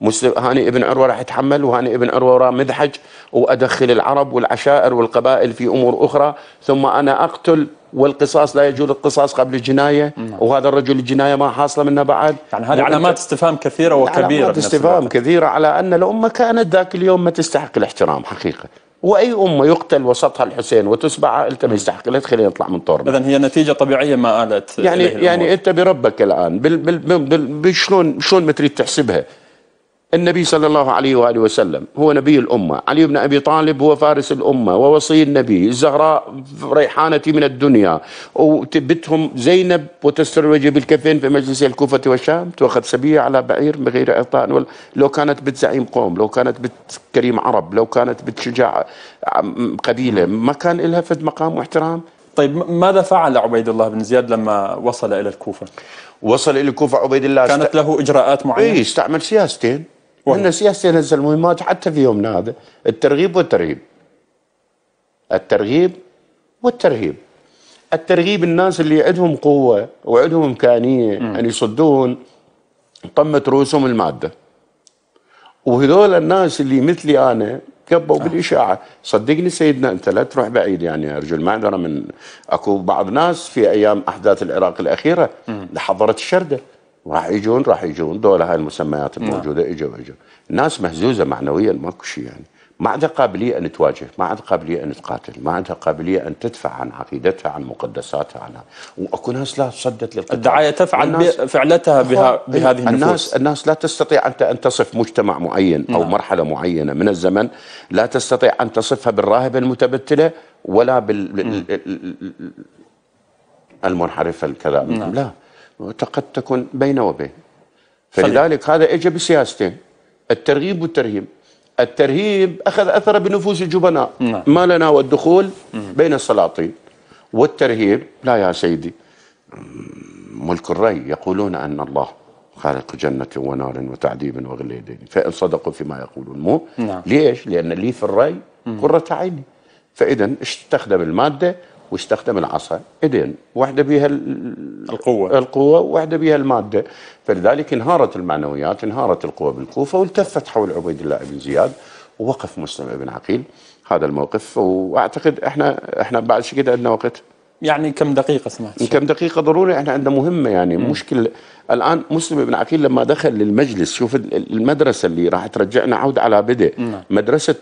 مسلم هاني ابن عروه راح يتحمل وهاني ابن عروه راح مذحج وادخل العرب والعشائر والقبائل في امور اخرى ثم انا اقتل والقصاص لا يجوز القصاص قبل الجنايه وهذا الرجل الجنايه ما حاصله منه بعد يعني هذه علامات استفهام كثيره وكبيره علامات استفهام كثيره على ان الامه كانت ذاك اليوم ما تستحق الاحترام حقيقه واي امه يقتل وسطها الحسين وتسبع عائلته ما يستحق لا تخلينا نطلع من طورنا اذا هي نتيجه طبيعيه ما آلت يعني يعني انت بربك الان بشلون شلون ما تريد تحسبها النبي صلى الله عليه وآله وسلم هو نبي الأمة علي بن أبي طالب هو فارس الأمة ووصي النبي الزهراء ريحانتي من الدنيا وتبتهم زينب وتستروج بالكفين في مجلس الكوفة والشام تؤخذ سبية على بعير بغير إعطاء لو كانت بنت زعيم قوم لو كانت بنت كريم عرب لو كانت بنت شجاع قبيلة ما كان لها فد مقام واحترام طيب ماذا فعل عبيد الله بن زياد لما وصل إلى الكوفة؟ وصل إلى الكوفة عبيد الله كانت له إجراءات معينة؟ إيه استعمل سياستين احنا سياستين هسه المهمات حتى في يومنا هذا الترغيب والترهيب الترغيب والترهيب الترغيب الناس اللي عندهم قوه وعندهم امكانيه ان يعني يصدون طمه رؤوسهم الماده وهذول الناس اللي مثلي انا كبوا آه. بالاشاعه صدقني سيدنا انت لا تروح بعيد يعني يا رجل معذره من اكو بعض ناس في ايام احداث العراق الاخيره لحضرت الشرده راح يجون راح يجون دول هاي المسميات نعم. الموجوده نعم. اجوا اجوا الناس مهزوزه معنويا ماكو شيء يعني ما عندها قابليه ان تواجه ما عندها قابليه ان تقاتل ما عندها قابليه ان تدفع عن عقيدتها عن مقدساتها عن واكو ناس لا صدت للقتال الدعايه تفعل بي... فعلتها بها... بهذه النفوس الناس الناس لا تستطيع ان ان تصف مجتمع معين او نعم. مرحله معينه من الزمن لا تستطيع ان تصفها بالراهبه المتبتله ولا بال نعم. المنحرفه الكذا نعم. لا قد تكون بين وبين فلذلك صحيح. هذا اجى بسياستين الترغيب والترهيب الترهيب اخذ اثر بنفوس الجبناء نعم. ما لنا والدخول بين السلاطين والترهيب لا يا سيدي ملك الري يقولون ان الله خالق جنة ونار وتعذيب وغليدين فإن صدقوا فيما يقولون مو نعم. ليش؟ لأن لي في الري قرة عيني فإذا استخدم المادة واستخدم العصا ايدين واحده بها القوه القوه واحده بها الماده فلذلك انهارت المعنويات انهارت القوه بالكوفه والتفت حول عبيد الله بن زياد ووقف مسلم بن عقيل هذا الموقف واعتقد احنا احنا بعد شكد عندنا وقت يعني كم دقيقة سمعت كم دقيقة ضروري احنا عندنا مهمة يعني م. مشكلة الآن مسلم بن عقيل لما دخل للمجلس شوف المدرسة اللي راح ترجعنا عود على بدء نعم. مدرسة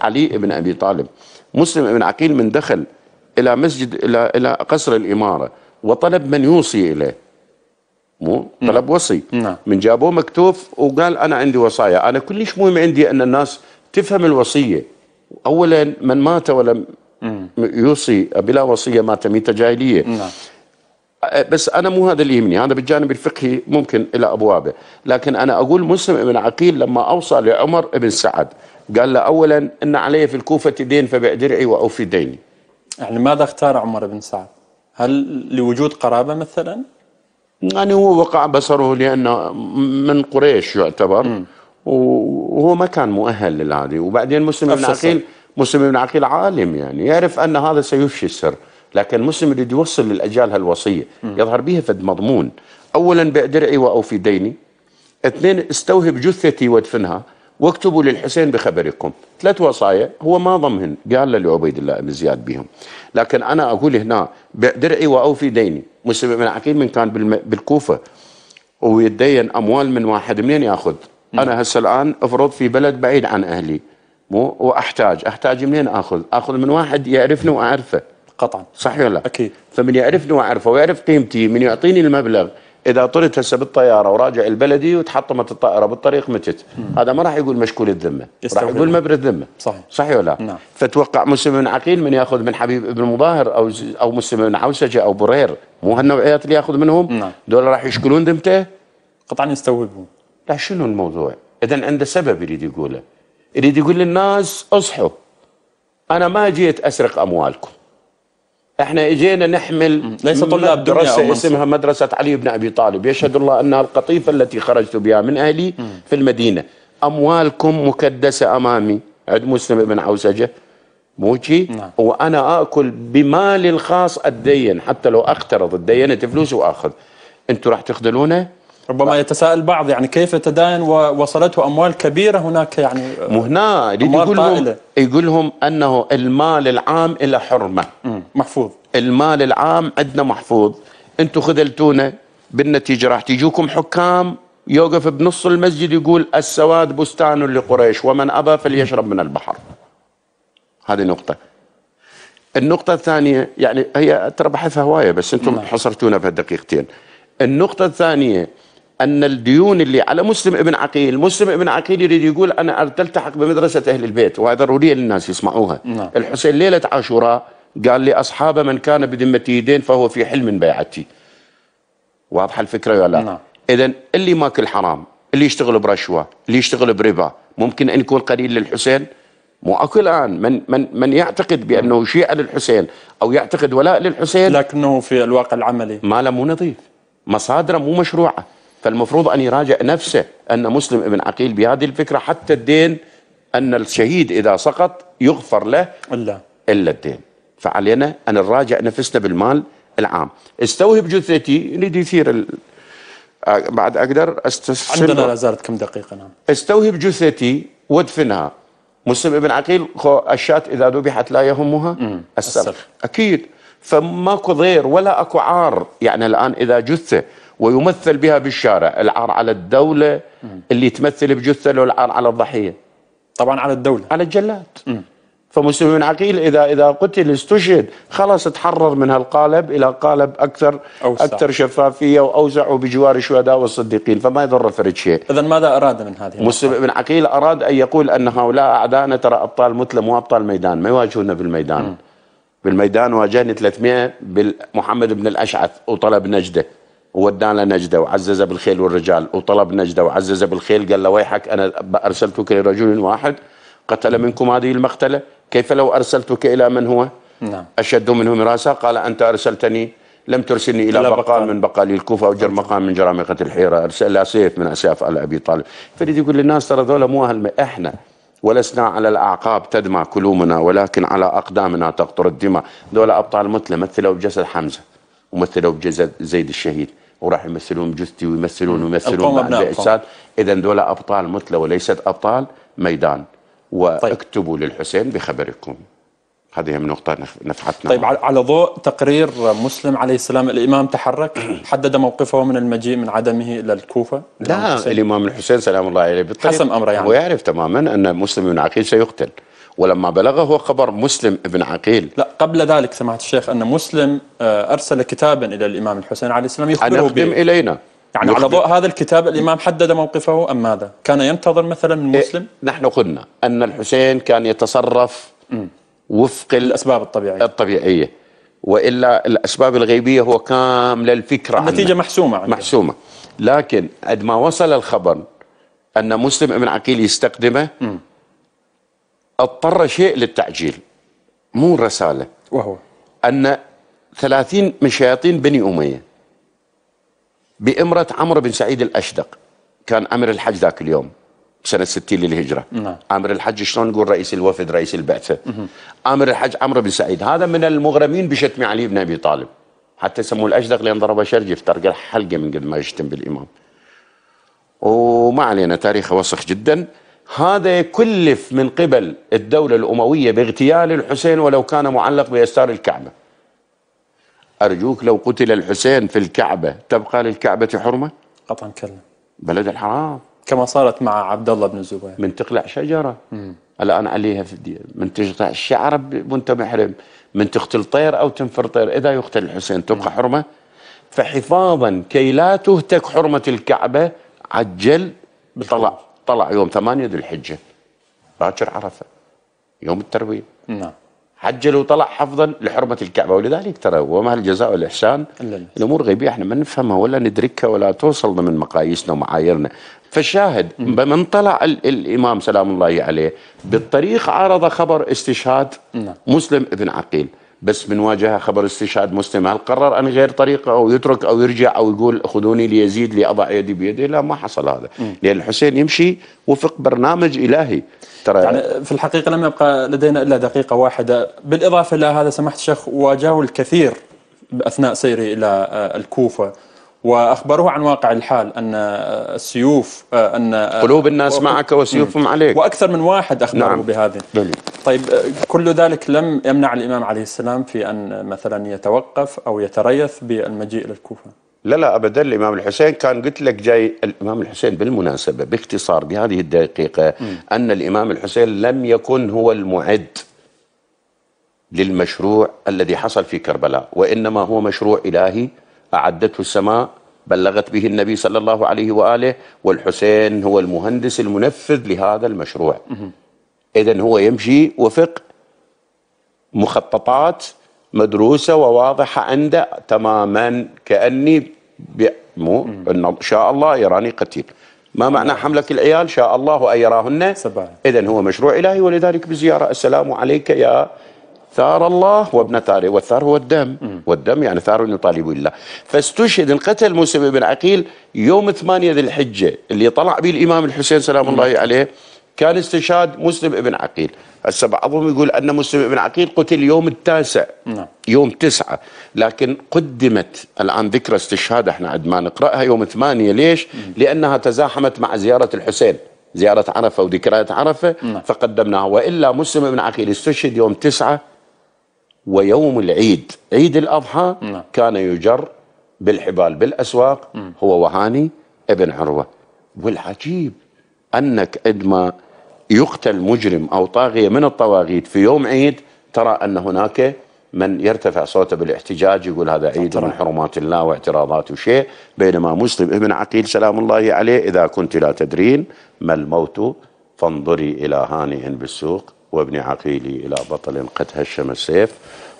علي بن أبي طالب مسلم بن عقيل من دخل الى مسجد الى الى قصر الاماره وطلب من يوصي اليه مو نعم. طلب وصي نعم. من جابوه مكتوف وقال انا عندي وصايا انا كلش مهم عندي ان الناس تفهم الوصيه اولا من مات ولم مم. يوصي بلا وصيه مات ميته جاهليه نعم. بس انا مو هذا اللي يهمني هذا بالجانب الفقهي ممكن الى ابوابه لكن انا اقول مسلم بن عقيل لما اوصى لعمر بن سعد قال له اولا ان علي في الكوفه دين فبع درعي واوفي ديني يعني ماذا اختار عمر بن سعد؟ هل لوجود قرابة مثلا؟ يعني هو وقع بصره لأنه من قريش يعتبر م. وهو ما كان مؤهل للعادي وبعدين مسلم بن عقيل مسلم بن عقيل عالم يعني يعرف أن هذا سيفشي السر لكن مسلم يريد يوصل للأجيال هالوصية يظهر بها فد مضمون أولا درعي وأوفي ديني اثنين استوهب جثتي وادفنها واكتبوا للحسين بخبركم ثلاث وصايا هو ما ضمهن قال لعبيد الله بن زياد بهم لكن أنا أقول هنا درعي وأوفي ديني مسلم بن عقيل من كان بالكوفة ويدين أموال من واحد منين يأخذ أنا هسه الآن أفرض في بلد بعيد عن أهلي مو وأحتاج أحتاج منين أخذ أخذ من واحد يعرفني وأعرفه قطعا صح ولا لا أكيد فمن يعرفني وأعرفه ويعرف قيمتي من يعطيني المبلغ اذا طلت هسه بالطياره وراجع البلدي وتحطمت الطائره بالطريق متت هذا ما راح يقول مشكول الذمه راح يقول مبر الذمه صحيح صحيح ولا نعم. فتوقع مسلم بن عقيل من ياخذ من حبيب بن مظاهر او او مسلم بن عوسجه او برير مو هالنوعيات اللي ياخذ منهم نعم. دول راح يشكلون ذمته قطعا يستوعبون لا شنو الموضوع اذا عنده سبب يريد يقوله يريد يقول للناس اصحوا انا ما جيت اسرق اموالكم احنا اجينا نحمل ليس طلاب دراسه اسمها مدرسه علي بن ابي طالب يشهد الله انها القطيفه التي خرجت بها من اهلي في المدينه اموالكم مكدسه امامي عند مسلم بن عوسجه موشي نعم. وانا اكل بمالي الخاص اتدين حتى لو اقترض تدينت فلوس واخذ انتم راح تخذلونه ربما يتساءل البعض يعني كيف تداين ووصلته اموال كبيره هناك يعني مهنا يقول لهم يقول لهم انه المال العام الى حرمه محفوظ المال العام عندنا محفوظ انتم خذلتونا بالنتيجه راح تجوكم حكام يوقف بنص المسجد يقول السواد بستان لقريش ومن ابى فليشرب من البحر هذه نقطه النقطه الثانيه يعني هي ترى بحثها هوايه بس انتم نعم. حصرتونا في دقيقتين النقطه الثانيه أن الديون اللي على مسلم ابن عقيل مسلم ابن عقيل يريد يقول أنا تلتحق بمدرسة أهل البيت وهذا ضرورية للناس يسمعوها نعم. الحسين ليلة عاشوراء قال لأصحابه من كان بدمته يدين فهو في حلم بيعتي واضحة الفكرة ولا لا نعم. إذا اللي ماكل حرام اللي يشتغل برشوة اللي يشتغل بربا ممكن أن يكون قليل للحسين مو اكو الان من من من يعتقد بانه شيعه للحسين او يعتقد ولاء للحسين لكنه في الواقع العملي ماله مو نظيف مصادره مو مشروعه فالمفروض أن يراجع نفسه أن مسلم ابن عقيل بهذه الفكرة حتى الدين أن الشهيد إذا سقط يغفر له إلا إلا الدين فعلينا أن نراجع نفسنا بالمال العام استوهب جثتي نريد يثير ال... بعد أقدر استسلم عندنا لا زالت كم دقيقة نعم استوهب جثتي وادفنها مسلم ابن عقيل الشات إذا ذبحت لا يهمها السلف أكيد فماكو ضير ولا أكو عار يعني الآن إذا جثة ويمثل بها بالشارع العار على الدولة اللي تمثل بجثة له العار على الضحية طبعا على الدولة على الجلاد فمسلم بن عقيل إذا إذا قتل استشهد خلاص تحرر من هالقالب إلى قالب أكثر أوسع. أكثر شفافية وأوسع وبجوار الشهداء والصديقين فما يضر فرد شيء إذا ماذا أراد من هذه مسلم بن عقيل أراد أن يقول أن هؤلاء أعدائنا ترى أبطال متلة مو أبطال ميدان ما يواجهونا بالميدان م. بالميدان واجهني 300 بالمحمد بن الأشعث وطلب نجده وودانا نجدة وعززه بالخيل والرجال وطلب نجدة وعززه بالخيل قال له ويحك أنا أرسلتك لرجل واحد قتل منكم هذه المقتلة كيف لو أرسلتك إلى من هو نعم. أشد منه مراسة قال أنت أرسلتني لم ترسلني إلى بقال, بقال من بقالي الكوفة أو جرمقان من جرامقة الحيرة أرسل لا سيف من أسياف على أبي طالب فريد يقول للناس ترى ذولا مو أهل إحنا ولسنا على الأعقاب تدمع كلومنا ولكن على أقدامنا تقطر الدماء ذولا أبطال مثل مثلوا بجسد حمزة ومثلوا بجسد زيد الشهيد وراح يمثلون جثتي ويمثلون ويمثلون مع اذا دولة ابطال مثلى وليست ابطال ميدان طيب. واكتبوا طيب. للحسين بخبركم هذه من نقطة نفعتنا طيب معه. على ضوء تقرير مسلم عليه السلام الإمام تحرك حدد موقفه من المجيء من عدمه إلى الكوفة لا الإمام الحسين سلام الله عليه بالطريق حسم أمره يعني ويعرف تماما أن مسلم بن عقيل سيقتل ولما بلغه خبر مسلم ابن عقيل لا قبل ذلك سماحة الشيخ أن مسلم آه، أرسل كتابا إلى الإمام الحسين عليه السلام يخبره أن يقدم إلينا يعني على ضوء هذا الكتاب الإمام حدد موقفه أم ماذا؟ كان ينتظر مثلا من إيه، مسلم؟ إيه نحن قلنا أن الحسين كان يتصرف م. وفق الأسباب الطبيعية الطبيعية وإلا الأسباب الغيبية هو كامل الفكرة النتيجة عنه. محسومة عنده. محسومة لكن عندما وصل الخبر أن مسلم بن عقيل يستقدمه م. اضطر شيء للتعجيل مو رسالة وهو أن ثلاثين من شياطين بني أمية بإمرة عمرو بن سعيد الأشدق كان أمر الحج ذاك اليوم سنة 60 للهجرة نعم. آمر الحج شلون نقول رئيس الوفد رئيس البعثة آمر الحج عمرو بن سعيد هذا من المغرمين بشتم علي بن أبي طالب حتى سموه الأشدق لأن ضربه شرجي افترق حلقة من قد ما يشتم بالإمام وما علينا تاريخه وسخ جداً هذا كلف من قبل الدولة الأموية باغتيال الحسين ولو كان معلق بيسار الكعبة أرجوك لو قتل الحسين في الكعبة تبقى للكعبة حرمة؟ قطعا كلا بلد الحرام كما صارت مع عبد الله بن الزبير من تقلع شجرة مم. الآن عليها في الدين من تقطع الشعر وأنت محرم من تقتل طير أو تنفر طير إذا يقتل الحسين تبقى مم. حرمة فحفاظا كي لا تهتك حرمة الكعبة عجل بطلع طلع يوم 8 ذي الحجه باكر عرفه يوم الترويه نعم حجل وطلع حفظا لحرمه الكعبه ولذلك ترى وما الجزاء والاحسان الامور غيبيه احنا ما نفهمها ولا ندركها ولا توصل ضمن مقاييسنا ومعاييرنا فالشاهد من طلع الامام سلام الله عليه بالطريق عرض خبر استشهاد نعم. مسلم ابن عقيل بس واجهة خبر استشهاد مسلم هل قرر أن غير طريقة أو يترك أو يرجع أو يقول خذوني ليزيد لأضع يدي بيده لا ما حصل هذا م. لأن الحسين يمشي وفق برنامج إلهي ترى يعني في الحقيقة لم يبقى لدينا إلا دقيقة واحدة بالإضافة إلى هذا سمحت الشيخ واجهه الكثير أثناء سيره إلى آه، الكوفة واخبره عن واقع الحال ان السيوف ان قلوب الناس معك وسيوفهم عليك واكثر من واحد اخبره نعم. بهذه بلي. طيب كل ذلك لم يمنع الامام عليه السلام في ان مثلا يتوقف او يتريث بالمجيء الى الكوفه لا لا ابدا الامام الحسين كان قلت لك جاي الامام الحسين بالمناسبه باختصار بهذه الدقيقه م. ان الامام الحسين لم يكن هو المعد للمشروع الذي حصل في كربلاء وانما هو مشروع الهي أعدته السماء بلغت به النبي صلى الله عليه وآله والحسين هو المهندس المنفذ لهذا المشروع إذا هو يمشي وفق مخططات مدروسة وواضحة عنده تماما كأني مو إن شاء الله يراني قتيل ما معنى حملك العيال شاء الله يراهن إذا هو مشروع إلهي ولذلك بزيارة السلام عليك يا ثار الله وابن ثاره والثار هو الدم والدم يعني ثار يطالب الله فاستشهد انقتل موسى بن عقيل يوم 8 ذي الحجة اللي طلع به الإمام الحسين سلام الله عليه كان استشهاد مسلم بن عقيل هسه بعضهم يقول أن مسلم بن عقيل قتل يوم التاسع نعم. يوم تسعة لكن قدمت الآن ذكرى استشهاد احنا عندما نقرأها يوم ثمانية ليش مم. لأنها تزاحمت مع زيارة الحسين زيارة عرفة وذكريات عرفة نعم. فقدمناها وإلا مسلم بن عقيل استشهد يوم تسعة ويوم العيد عيد الأضحى نعم. كان يجر بالحبال بالأسواق مم. هو وهاني ابن عروة والعجيب أنك عندما يقتل مجرم أو طاغية من الطواغيت في يوم عيد ترى أن هناك من يرتفع صوته بالاحتجاج يقول هذا عيد من حرمات الله واعتراضات وشيء بينما مسلم ابن عقيل سلام الله عليه إذا كنت لا تدرين ما الموت فانظري إلى هانئ بالسوق وابن عقيلي إلى بطل قد هشم السيف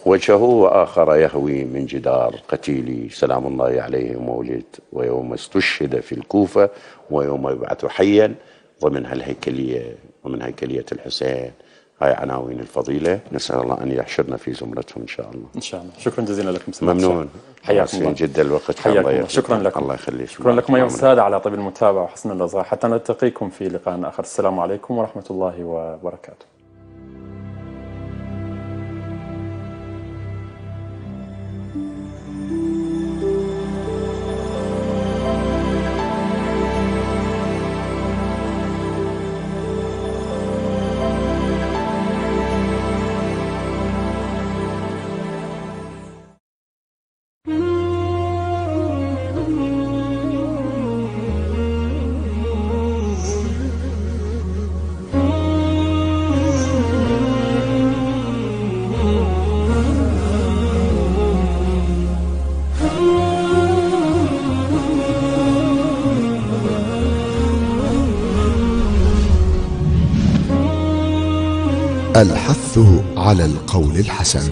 وجهه وآخر يهوي من جدار قتيلي سلام الله عليه مولد ويوم استشهد في الكوفة ويوم يبعث حيا ضمن هالهيكلية ومن هيكلية الحسين هاي عناوين الفضيلة نسأل الله أن يحشرنا في زمرتهم إن شاء الله إن شاء الله شكرا جزيلا لكم سلام ممنون حياكم الله جدا الوقت حياكم الله شكرا لكم الله يخليك شكرا لكم أيها السادة على طيب المتابعة وحسن الإصغاء حتى نلتقيكم في لقاء آخر السلام عليكم ورحمة الله وبركاته Thank you. الحث على القول الحسن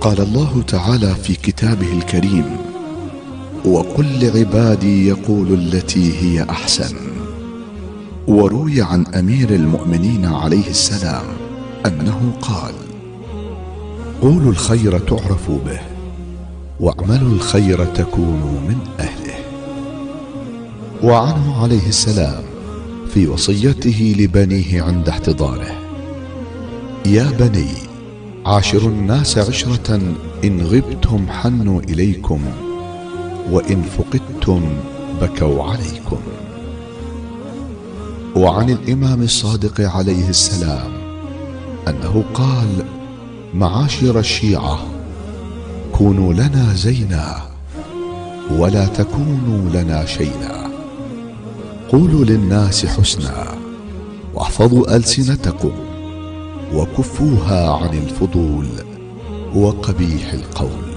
قال الله تعالى في كتابه الكريم وقل لعبادي يقول التي هي احسن وروي عن امير المؤمنين عليه السلام انه قال قولوا الخير تعرفوا به واعملوا الخير تكونوا من اهله وعنه عليه السلام في وصيته لبنيه عند احتضاره يا بني عاشروا الناس عشرة إن غبتم حنوا إليكم وإن فقدتم بكوا عليكم وعن الإمام الصادق عليه السلام أنه قال معاشر الشيعة كونوا لنا زينا ولا تكونوا لنا شيئا قولوا للناس حسنا واحفظوا السنتكم وكفوها عن الفضول وقبيح القول